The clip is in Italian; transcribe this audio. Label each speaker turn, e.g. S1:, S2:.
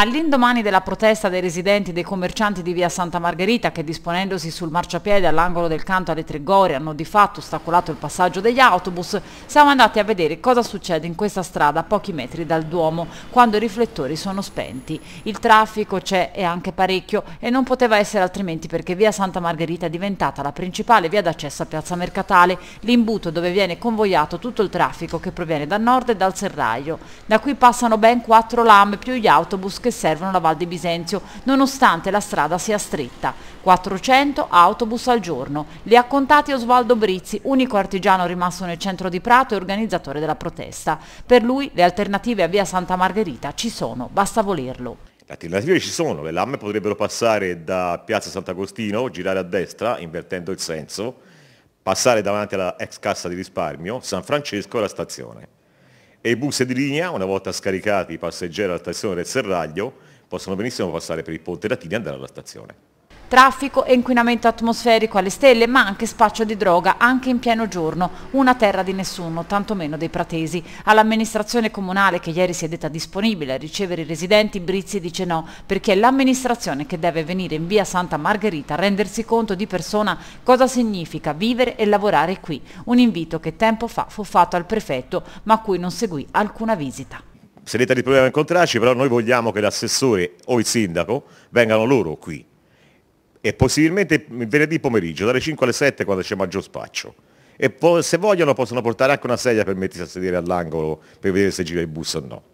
S1: All'indomani della protesta dei residenti e dei commercianti di via Santa Margherita che disponendosi sul marciapiede all'angolo del canto alle Tre Gori hanno di fatto ostacolato il passaggio degli autobus, siamo andati a vedere cosa succede in questa strada a pochi metri dal Duomo quando i riflettori sono spenti. Il traffico c'è e anche parecchio e non poteva essere altrimenti perché via Santa Margherita è diventata la principale via d'accesso a Piazza Mercatale, l'imbuto dove viene convogliato tutto il traffico che proviene dal nord e dal Serraio. Da qui passano ben quattro lame più gli autobus che che servono la Val di Bisenzio nonostante la strada sia stretta. 400 autobus al giorno. Li ha contati Osvaldo Brizzi, unico artigiano rimasto nel centro di Prato e organizzatore della protesta. Per lui le alternative a via Santa Margherita ci sono, basta volerlo.
S2: Le alternative ci sono, le lamme potrebbero passare da piazza Sant'Agostino, girare a destra, invertendo il senso, passare davanti alla ex cassa di risparmio, San Francesco e la stazione e i bus di linea, una volta scaricati i passeggeri alla stazione del Serraglio, possono benissimo passare per il ponte Latini e andare alla stazione.
S1: Traffico e inquinamento atmosferico alle stelle, ma anche spaccio di droga, anche in pieno giorno. Una terra di nessuno, tantomeno dei pratesi. All'amministrazione comunale, che ieri si è detta disponibile a ricevere i residenti, Brizzi dice no, perché è l'amministrazione che deve venire in via Santa Margherita a rendersi conto di persona cosa significa vivere e lavorare qui. Un invito che tempo fa fu fatto al prefetto, ma a cui non seguì alcuna visita
S2: se l'Italia di problema incontrarci, però noi vogliamo che l'assessore o il sindaco vengano loro qui e possibilmente venerdì pomeriggio, dalle 5 alle 7 quando c'è maggior spaccio. E po- se vogliono possono portare anche una sedia per mettersi a sedere all'angolo per vedere se gira il bus o no.